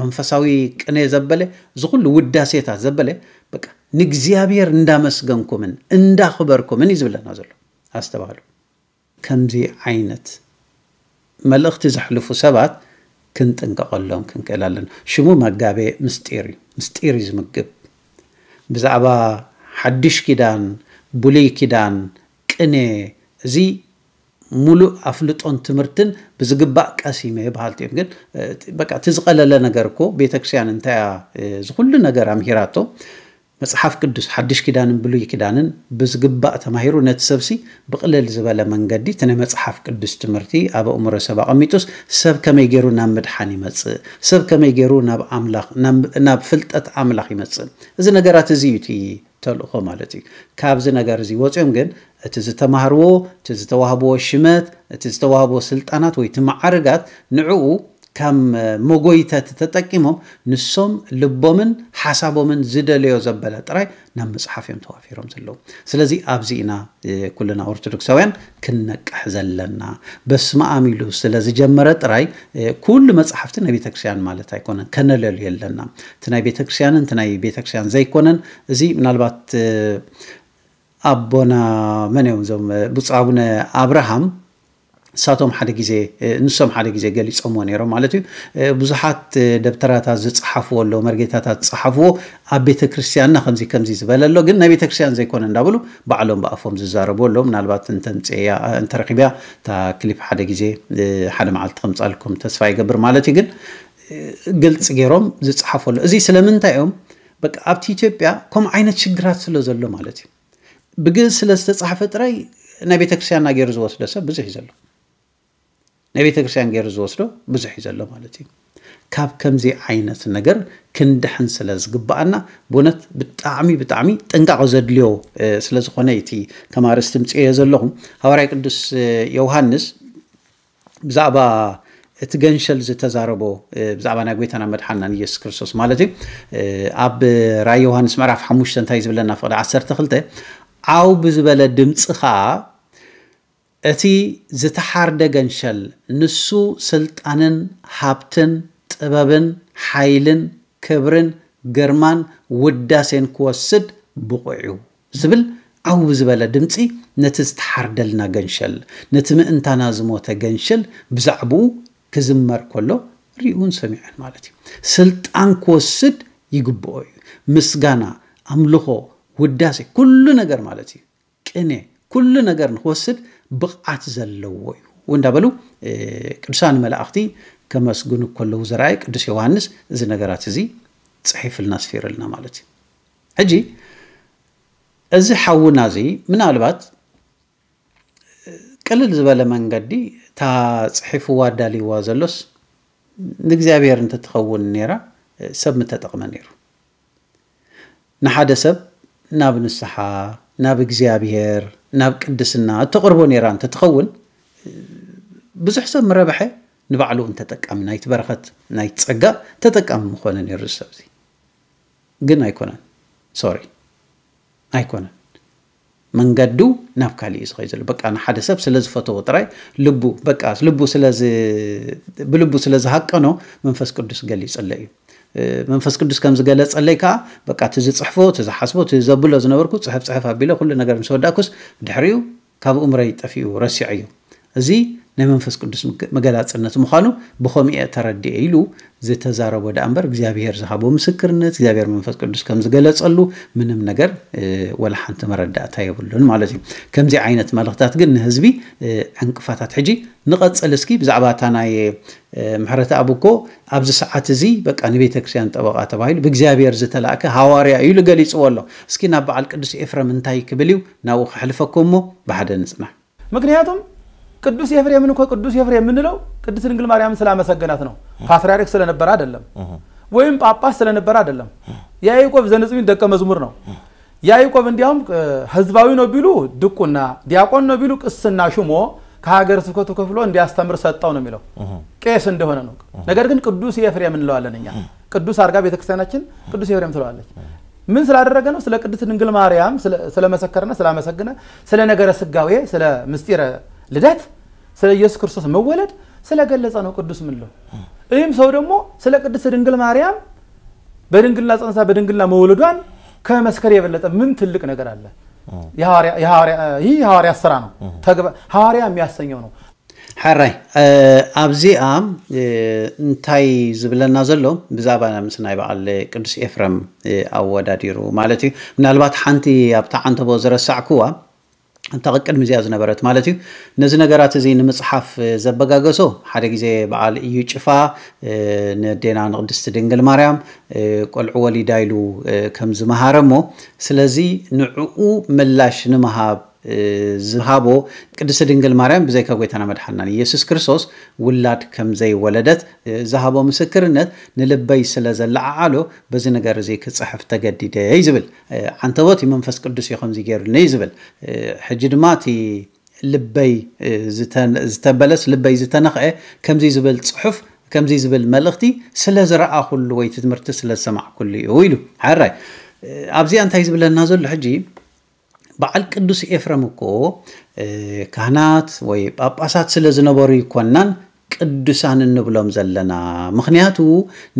C: መንፈሳዊ ቅኔ ዘበለ ዝኩሉ ውዳሴታት ዘበለ በቃ ንእግዚኣብሔር እንዳመስገንኩምን እንዳክበርኩምን እዩ ዝብለና ዘሎ ኣስተባሃሉ ከምዚ ዓይነት መልእኽቲ ዘሕልፉ ሰባት ክንጥንቀቐሎም ክንክእል ኣለን ሽሙ መጋቤ ምስጢር እዩ ምስጢር እዩ ዝምግብ ብዛዕባ ሓድሽ ኪዳን ብሉይ ኪዳን ቅኔ እዚ ሙሉእ ኣፍልጦን ትምህርትን ብዝግባእ ቀሲመ በሃል እዮም ግን በቃ እቲ ዝቀለለ ነገር እኮ ቤተክርስትያን እንታይ ዝኩሉ ነገር ኣምሂራቶ መፅሓፍ ቅዱስ ሓድሽ ኪዳንን ብሉይ ኪዳንን ብዝግባእ ተማሂሩ ነቲ ሰብሲ ብቕልል ዝበለ መንገዲ እቲ ናይ መፅሓፍ ቅዱስ ትምህርቲ ኣብ ኣእምሮ ሰብ ኣቐሚጡስ ሰብ ከመይ ገይሩ ናብ ምድሓን ይመፅእ ሰብ ከመይ ገይሩ ናብ ፍልጠት ኣምላኽ ይመፅእ እዚ ነገራት እዚ እዩ እቲ ተልእኮ ማለት እዩ ካብዚ ነገር እዚ ወፂኦም ግን እቲ ዝተማሃርዎ እቲ ዝተዋህብዎ ሽመት እቲ ዝተዋህብዎ ስልጣናት ወይ ቲ መዓርጋት ንዕኡ ከም መጎይተት ተጠቂሞም ንሶም ልቦምን ሓሳቦምን ዝደለዮ ዘበለ ጥራይ ናብ መፅሓፍ እዮም ተዋፊሮም ዘለዉ ስለዚ ኣብዚ ኢና ኩልና ኦርቶዶክሳውያን ክንነቅሕ ዘለና በስማኣም ኢሉ ስለዝጀመረ ጥራይ ኩሉ መፅሓፍቲ ናይ ቤተክርስትያን ማለት ኣይኮነን ከነለሉ የለና እቲ ናይ ቤተክርስትያንን እቲ ናይ ቤተክርስትያን ዘይኮነን እዚ ምናልባት ኣቦና መን እዮም እዞም ብፁዕ ኣቡነ ኣብርሃም ንሳቶም ሓደ ግዜ ንሶም ሓደ ግዜ ገሊፆምዎ ነይሮም ማለት እዩ ብዙሓት ደብተራታት ዝፀሓፍዎ ኣሎ መርጌታታት ዝፀሓፍዎ ኣብ ቤተ ክርስትያንና ከምዚ ከምዚ ዝበለ ኣሎ ግን ናይ ቤተ ክርስትያን ዘይኮነ እንዳብሉ ባዕሎም ብኣፎም ዝዛረቡ ኣሎ ምናልባት እንተምፅያ እንተረኪብያ እታ ክሊፕ ሓደ ግዜ ሓደ መዓልቲ ከምፃልኩም ተስፋ ይገብር ማለት እዩ ግን ገልፂ ገይሮም ዝፀሓፉ ኣሎ እዚ ስለምንታይ እዮም በ ኣብቲ ኢትዮጵያ ከምኡ ዓይነት ሽግራት ስለ ዘሎ ማለት እዩ ብግ ስለ ዝተፃሓፈ ጥራይ ናይ ቤተክርስትያንና ገይሩ ዝወስደ ሰብ ብዙሕ እዩ ዘሎ ናይ ቤተ ክርስትያን ገይሩ ዝወስዶ ብዙሕ እዩ ዘሎ ማለት እዩ ካብ ከምዚ ዓይነት ነገር ክንድሕን ስለ ዝግባአና ብእውነት ብጣዕሚ ብጣዕሚ ጥንቃቐ ዘድልዮ ስለ ዝኾነ እቲ ከማርስ ትምፅዮ ዘለኹ ሃዋርይ ቅዱስ ዮውሃንስ ብዛዕባ እቲ ገንሸል ዝተዛረቦ ብዛዕባ ናይ ጎይታና መድሓናን ኢየሱስ ክርስቶስ ማለት እዩ ኣብ ራይ ዮሃንስ ምዕራፍ ሓሙሽተ እንታይ ዝብለና ፍቅዲ 12 ዓው ብዝበለ ድምፂ ከዓ እቲ ዝተሓርደገን ሸል ንሱ ስልጣንን ሃብትን ጥበብን ሓይልን ክብርን ግርማን ውዳሴን ክወስድ ብቑዑ ዝብል ዓው ዝበለ ድምፂ ነቲ ዝተሓርደልና ገንሸል ነቲ ምእንታና ዝሞተ ገንሸል ብዛዕባኡ ክዝመር ከሎ ርኡን ሰሚዐን ማለት እዩ ስልጣን ክወስድ ይግብኦ እዩ ምስጋና ኣምልኾ ውዳሴ ኩሉ ነገር ማለት እዩ ቅኔ ኩሉ ነገር ንክወስድ ብቕዓት ዘለዎ እዩ እንዳበሉ ቅዱሳን መላእኽቲ ከመስግኑ ከለዉ ዘረኣየ ቅዱስ ዮሃንስ እዚ ነገራት እዚ ፅሒፍልና ስፊርልና ማለት እዩ ሕጂ እዚ ሓውና እዚ ምናልባት ቅልል ዝበለ መንገዲ እታ ፅሒፍዋ ኣዳልይዋ ዘሎስ ንእግዚኣብሔር እንተትኸውን ነራ ሰብ ምተጠቕመ ነይሩ ንሓደ ሰብ ናብ ንስሓ ናብ እግዚኣብሄር ናብ ቅድስና እተቕርቦ ነራ እንተትኸውን ብዙሕ ሰብ ምረብሐ ንባዕሉ እንተጠቃሚ ናይቲ በረኸት ናይቲ ፀጋ ተጠቃሚ ምኾነ ነይሩ ሰብ እዚ ግን ኣይኮነን ሶሪ ኣይኮነን መንገዱ ናብ ካሊእ እዩ ዝኸይ ዘሎ በቃ ንሓደ ሰብ ስለዝፈትዎ ጥራይ ልቡ በቃ ብልቡ ስለዝሃቀኖ መንፈስ ቅዱስ ገሊፀለ እዩ መንፈስ ቅዱስ ከም ዝገለፀለይ ከዓ በቃ እቲ ዝፅሕፎ እቲ ዝሓስቦ እቲ ዘብሎ ዝነበርኩ ፅሕፍ ፅሕፍ ኣቢለ ኩሉ ነገር ምስ ወዳእኩስ ድሕሪኡ ካብኡ ምረይ ጠፊኡ ረሲዕ እዩ እዚ ናይ መንፈስ ቅዱስ መገላፅነት ምዃኑ ብከምኡ የ ተረዲአ ኢሉ ዝተዛረቦ ዳ እምበር እግዚኣብሄር ዝሃቦ ምስክርነት እግዚኣብሄር መንፈስ ቅዱስ ከም ዝገለፀሉ ምንም ነገር ወላ ሓንቲ መረዳእታ የብሉን ማለት እዩ ከምዚ ዓይነት መልእክታት ግን ንህዝቢ ዕንቅፋታት ሕጂ ንቐፅል እስኪ ብዛዕባ እታ ናይ ምሕረት ኣብኮ ኣብዚ ሰዓት እዚ በቃ ንቤተክርስትያን ጠበቃ ተባሂሉ ብእግዚኣብሔር ዝተላእከ ሃዋርያ እዩ ገሊፅዎ ኣሎ እስኪ ናብ በዓል ቅዱስ ኤፍረም እንታይ ክብል እዩ ናብኡ ክሕልፈኩም ሞ ብሓደ ንፅናሕ
A: ምክንያቱም ቅዱስ ኤፍሬምን እኮ ቅዱስ ኤፍሬም የምንለው ቅድስት ድንግል ማርያም ስላመሰገናት ነው። ፓትርያርክ ስለነበረ አይደለም፣ ወይም ጳጳስ ስለነበረ አይደለም። ያዕቆብ ዘንጽዊን ደቀ መዝሙር ነው። ያዕቆብ እንዲያውም ህዝባዊ ነው ቢሉ ድቁና፣ ዲያቆን ነው ቢሉ ቅስና ሹሞ ከሀገር ስብከቱ ክፍሎ እንዲያስተምር ሰጠው ነው የሚለው ቄስ እንደሆነ ነው። ነገር ግን ቅዱስ ኤፍሬም እንለዋለን እኛ። ቅዱስ አርጋ ቤተክርስቲያናችን ቅዱስ ኤፍሬም ትለዋለች። ምን ስላደረገ ነው? ስለ ቅድስት ድንግል ማርያም ስለመሰከረና ስላመሰግነ ስለ ነገረ ስጋዌ ስለ ምስጢረ ልደት፣ ስለ ኢየሱስ ክርስቶስ መወለድ ስለገለጸ ነው ቅዱስ ምንለው። ይህም ሰው ደግሞ ስለ ቅዱስ ድንግል ማርያም በድንግልና ጸንሳ በድንግልና መወለዷን ከመስከር የበለጠ ምን ትልቅ ነገር አለ? ይህ የሐዋርያ ስራ ነው፣ ሐዋርያ የሚያሰኘው ነው።
C: ሓራይ ኣብዚኣ እንታይ ዝብለና ዘሎ ብዛዕባ ምስ ናይ በዓል ቅዱስ ኤፍረም ኣወዳዲሩ ማለት እዩ ምናልባት ሓንቲ ኣብታ ዓንተቦ ዝረሳዕኩዋ እንታ ቅድሚ እዚኣ ዝነበረት ማለት እዩ ነዚ ነገራት እዚ ንምፅሓፍ ዘበጋገሶ ሓደ ግዜ በዓል እዩ ጭፋ ንዴና ንቅድስቲ ድንግል ማርያም ቆልዑ ወሊዳ ኢሉ ከም ዝመሃረ ሞ ስለዚ ንዕኡ ምላሽ ንምሃብ ዝሃቦ ቅድስቲ ድንግል ማርያም ብዘይካ ጎይታና መድሓናን ኢየሱስ ክርስቶስ ውላድ ከም ዘይወለደት ዝሃቦ ምስክርነት ንልበይ ስለ ዘለዓዓሎ በዚ ነገር እዚ ክፅሕፍ ተገዲደ እዩ ዝብል ዓንተቦት መንፈስ ቅዱስ እዩ ከምዚ ገይሩኒ እዩ ዝብል ሕጂ ድማ እቲ ልበይ ዝተበለስ ልበይ ዝተነኽአ ከምዚ ዝብል ፅሑፍ ከምዚ ዝብል መልእኽቲ ስለ ዝረኣኹሉ ወይ ትምህርቲ ስለ ዝሰማዕ ኩሉ እዩ ኢሉ ሓራይ ኣብዚኣ እንታይ ዝብለና ዘሎ ሕጂ በዓል ቅዱስ ኤፍረም እኮ ካህናት ወይ ጳጳሳት ስለ ዝነበሩ ይኮናን ቅዱሳን እንብሎም ዘለና ምክንያቱ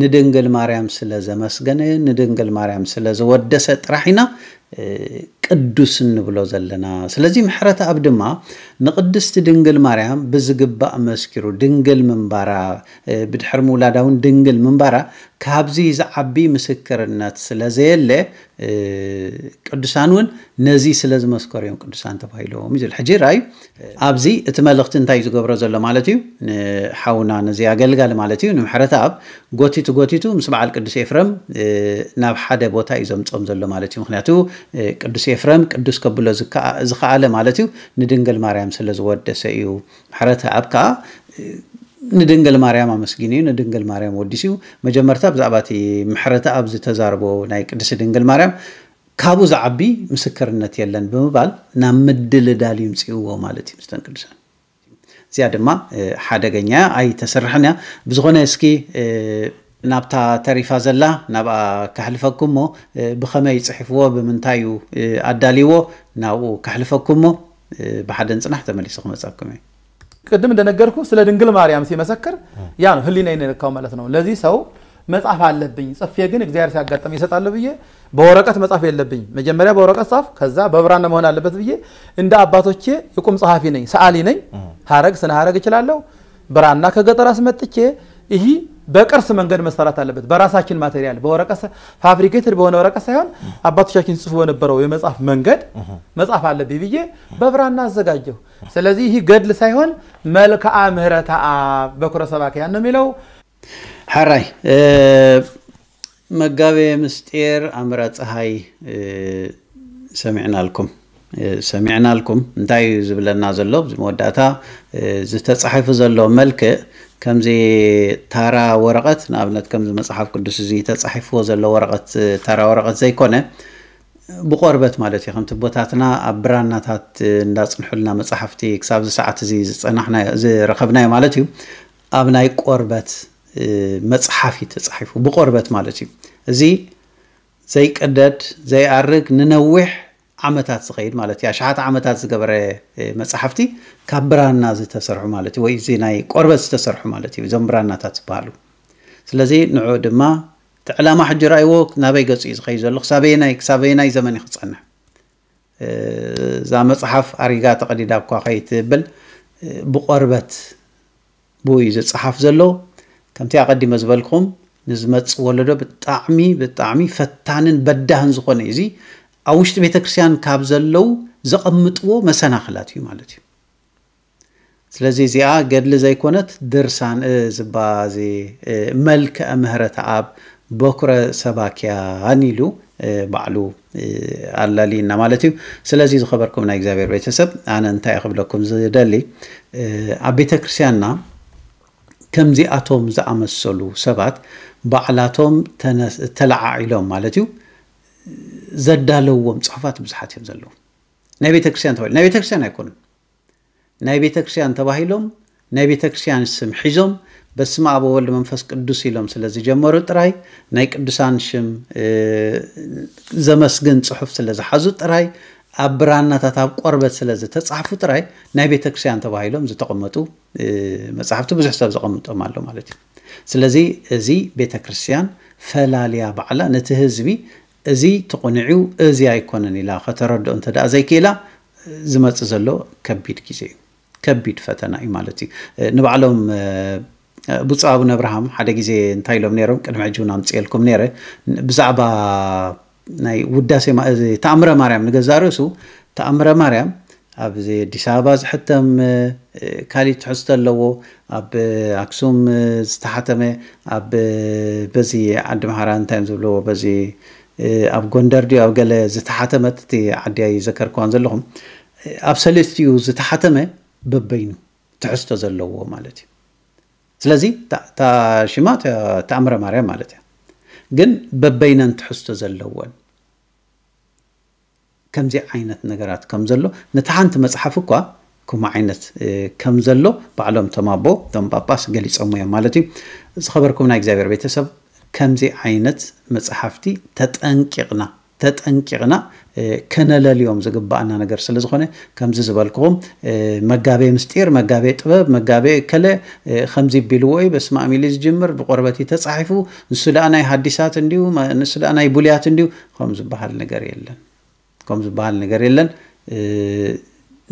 C: ንድንግል ማርያም ስለ ዘመስገነ ንድንግል ማርያም ስለ ዝወደሰ ጥራሕ ኢና ቅዱስ ንብሎ ዘለና ስለዚ ምሕረት ኣብ ድማ ንቅድስቲ ድንግል ማርያም ብዝግባእ መስኪሩ ድንግል ምንባራ ብድሕሪ ምውላዳ እውን ድንግል ምንባራ ካብዚ ዝዓቢ ምስክርነት ስለዘየለ ቅዱሳን እውን ነዚ ስለ ዝመስከሩ እዮም ቅዱሳን ተባሂሎም እዩ ዝብል ሕጂ ራእዩ ኣብዚ እቲ መልእኽቲ እንታይ እዩ ዝገብሮ ዘሎ ማለት እዩ ንሓውና ነዚ ኣገልጋሊ ማለት እዩ ንምሕረት ኣብ ጎቲቱ ጎቲቱ ምስ በዓል ቅዱስ ኤፍረም ናብ ሓደ ቦታ እዩ ዘምፆም ዘሎ ማለት እዩ ምክንያቱ ቅዱስ ኤፍረም ቅዱስ ከብሎ ዝከኣለ ማለት እዩ ንድንግል ማርያም ስለ ዝወደሰ እዩ ሕረተ ኣብ ከዓ ንድንግል ማርያም ኣመስጊን እዩ ንድንግል ማርያም ወዲስ እዩ መጀመርታ ብዛዕባ እቲ ምሕረተ ኣብ ዝተዛርቦ ናይ ቅዱስ ድንግል ማርያም ካብኡ ዝዓቢ ምስክርነት የለን ብምባል ናብ ምድልዳል ይምፅእዎ ማለት እዩ ምስተን ቅዱሳን እዚኣ ድማ ሓደገኛ ኣይተሰርሐን እያ ብዝኾነ እስኪ ናብታ ተሪፋ ዘላ ናብኣ ካሕልፈኩም ሞ ብኸመይ ፅሒፍዎ ብምንታይ እዩ ኣዳልይዎ ናብኡ ካሕልፈኩም ሞ ብሓደ ንፅናሕ ተመሊሱ ክመፀኩም
A: እዩ ቅድም እንደነገርኩ ስለ ድንግል ማርያም ሲመሰክር ያ ነው ህሊና ይነካው ማለት ነው ለዚህ ሰው መጻፍ አለብኝ ጽፌ ግን እግዚአብሔር ሲያጋጠም ይሰጣለሁ ብዬ በወረቀት መጻፍ የለብኝ መጀመሪያ በወረቀት ጻፍ ከዛ በብራና መሆን አለበት ብዬ እንደ አባቶቼ የቁም ጸሐፊ ነኝ ሰዓሊ ነኝ ሀረግ ስነ ሀረግ እችላለሁ ብራና ከገጠር አስመጥቼ ይህ በቅርስ መንገድ መሰራት አለበት። በራሳችን ማቴሪያል በወረቀት ፋብሪኬትድ በሆነ ወረቀት ሳይሆን አባቶቻችን ጽፎ በነበረው የመጽሐፍ መንገድ መጽሐፍ አለብኝ ብዬ በብራና አዘጋጀሁ። ስለዚህ ይህ ገድል ሳይሆን መልክአ ምህረተ አብ በኩረ ሰባክያን ነው የሚለው።
C: ሐራይ መጋቤ ምስጢር አምረ ፀሐይ ሰሚዕናልኩም سمعنا لكم داي زبلنا زلوب مودعتا زي تصحيف زلو ملك كم زي تارا ورقت نابنت كم زي مصحف كدس زي تصحيف زلو ورقت تارا ورقت زي كونه بقربت مالتي خمت بوتاتنا أبرانا تات ناس نحلنا مصحفتي كساب زي ساعة زي نحنا زي رخبنا مالتي أبناي قربت مصحفي تصحيف بقربت مالتي زي زي كدت زي أرق ننوح ዓመታት ዝኸይድ ማለት እዩ ሸሓተ ዓመታት ዝገበረ መፅሓፍቲ ካብ ብራና ዝተሰርሑ ማለት እዩ ወይ እዚ ናይ ቆርበት ዝተሰርሑ ማለት እዩ እዞም ብራናታት ዝበሃሉ ስለዚ ንዑ ድማ እቲ ዕላማ ሕጂ ረኣይዎ ናበይ ገፁ እዩ ዝኸይድ ዘሎ ክሳበየናይ ክሳበየናይ ዘመን እዩ ክፀንሕ እዛ መፅሓፍ ኣሪጋ ተቐዲዳ እኳ ከይትብል ብቆርበት ብዩ ዝፅሓፍ ዘሎ ከምቲ ኣቐዲመ ዝበልኩም ንዝመፅእ ወለዶ ብጣዕሚ ብጣዕሚ ፈታንን በዳህን ዝኾነ እዩ እዚ أوشت بيتا كريسيان كابزلو زقمتو مسانا خلاتي مالتي سلازي زيا قدل زي كونت درسان زبازي ملك أمهرة عاب بكرة سباكيا هنيلو بعلو الله لينا مالتي سلازي زخبركم نا إكزابير بيتسب أنا انتا يخب لكم زدالي عبيتا كريسياننا كمزي أتوم زأمسلو سبات بعلاتهم تلعى علوم مالتيو ዘዳለውዎም ፅሑፋት ብዙሓት እዮም ዘለዉ ናይ ቤተክርስትያን ተባሂሎ ናይ ቤተክርስትያን ኣይኮኑ ናይ ቤተክርስትያን ተባሂሎም ናይ ቤተክርስትያን ስም ሒዞም በስመ አብ ወወልድ መንፈስ ቅዱስ ኢሎም ስለዝጀመሩ ጥራይ ናይ ቅዱሳን ሽም ዘመስግን ፅሑፍ ስለዝሓዙ ጥራይ ኣብ ብራናታት ኣብ ቆርበት ስለዝተፃሓፉ ጥራይ ናይ ቤተክርስትያን ተባሂሎም ዝተቐመጡ መፅሓፍቲ ብዙሕ ሰብ ዘቐምጦም ኣሎ ማለት እዩ ስለዚ እዚ ቤተክርስትያን ፈላለያ በዕላ ነቲ ህዝቢ እዚ ተቆኒዑ እዚ ኣይኮነን ኢላ ከተረድኦ እንተ ደኣ ዘይክኢላ ዝመፅእ ዘሎ ከቢድ ግዜ እዩ ከቢድ ፈተና እዩ ማለት እዩ ንባዕሎም ብፁዕ ኣቡነ ኣብርሃም ሓደ ግዜ እንታይ ኢሎም ነሮም ቅድሚ ሕጂ እውን ኣምፅኤልኩም ነረ ብዛዕባ ናይ ውዳሴ ተኣምረ ማርያም ንገዛ ርእሱ ተኣምረ ማርያም ኣብ ኣዲስ ኣበባ ዝሕተም ካሊእ ትሕዝቶ ኣለዎ ኣብ ኣክሱም ዝተሓተመ ኣብ በዚ ዓዲ ማሃራ እንታይ እዮም ዝብልዎ በዚ ኣብ ጎንደር ድዩ ኣብ ገለ ዝተሓተመት እቲ ዓዲያይ ዘከርክዋን ዘለኹም ኣብ ሰለስትዩ ዝተሓተመ በበይኑ ትሕዝቶ ዘለዎ ማለት እዩ ስለዚ እታ ሽማ ተኣምረ ማርያም ማለት እያ ግን በበይነን ትሕዝቶ ዘለወን ከምዚ ዓይነት ነገራት ከም ዘሎ ነቲ ሓንቲ መፅሓፍ እኳ ከምኡ ዓይነት ከም ዘሎ ባዕሎም ቶም ኣቦ ቶም ጳጳስ ገሊፆም እዮም ማለት እዩ ዝኸበርኩም ናይ እግዚኣብሔር ቤተሰብ ከምዚ ዓይነት መፅሓፍቲ ተጠንቂቕና ተጠንቂቕና ከነለልዮም ዝግባአና ነገር ስለ ዝኾነ ከምዚ ዝበልክኹም መጋቤ ምስጢር መጋቤ ጥበብ መጋቤ ከለ ከምዚ ቢልዎ ዩ በስመ አብ ኢሉ ዝጅምር ብቆርበቲ ተፃሒፉ ንሱ ደኣ ናይ ሃዲሳት እንዲዩ ንሱ ደኣ ናይ ቡልያት እንዲዩ ከም ዝበሃል ነገር የለን ከም ዝበሃል ነገር የለን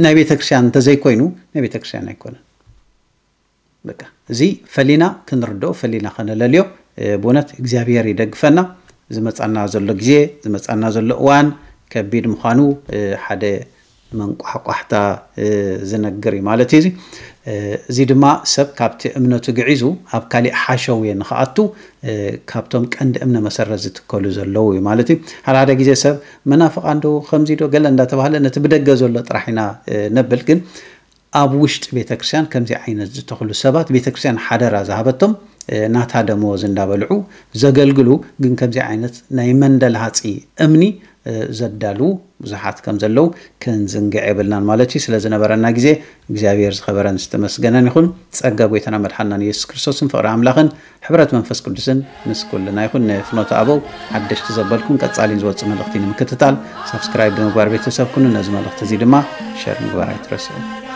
C: ናይ ቤተክርስትያን እንተዘይኮይኑ ናይ ቤተክርስትያን ኣይኮነን በቃ እዚ ፈሊና ክንርድኦ ፈሊና ከነለልዮ ብእውነት እግዚኣብሄር ይደግፈና ዝመፃና ዘሎ ግዜ ዝመፃና ዘሎ እዋን ከቢድ ምዃኑ ሓደ መንቋሕቋሕታ ዝነግር እዩ ማለት እዩ እዚ ድማ ሰብ ካብቲ እምነቱ ግዒዙ ኣብ ካሊእ ሓሸውየ ንክኣቱ ካብቶም ቀንዲ እምነ መሰረት ዝትከሉ ዘለው እዩ ማለት እዩ ሓደ ሓደ ግዜ ሰብ መናፍቃ እንደ ከምዚ ዶ ገለ እንዳተባሃለ ነቲ ብደገ ዘሎ ጥራሕ ኢና ነብል ግን ኣብ ውሽጢ ቤተክርስትያን ከምዚ ዓይነት ዝተክሉ ሰባት ቤተክርስትያን ሓደራ ዝሃበቶም ናታ ደመወዝ እንዳበልዑ ዘገልግሉ ግን ከምዚ ዓይነት ናይ መንደላሃፂ እምኒ ዘዳሉ ብዙሓት ከም ዘለው ክንዝንግዕ የብልናን ማለት እዩ ስለዝነበረና ግዜ እግዚኣብሔር ዝኸበረን ዝተመስገነን ይኹን ፀጋ ጎይታና መድሓናን ኢየሱስ ክርስቶስን ፍቅሪ ኣምላኽን ሕብረት መንፈስ ቅዱስን ምስ ኩልና ይኹን ንፍኖተ ኣበው ሓደሽቲ ዘበልኩን ቀፃሊን ዝወፅ መልእኽቲ ንምክትታል ሳብስክራይብ ብምግባር ቤተሰብኩን ነዚ መልእኽቲ እዚ ድማ ሸር ምግባር ኣይትረስዑ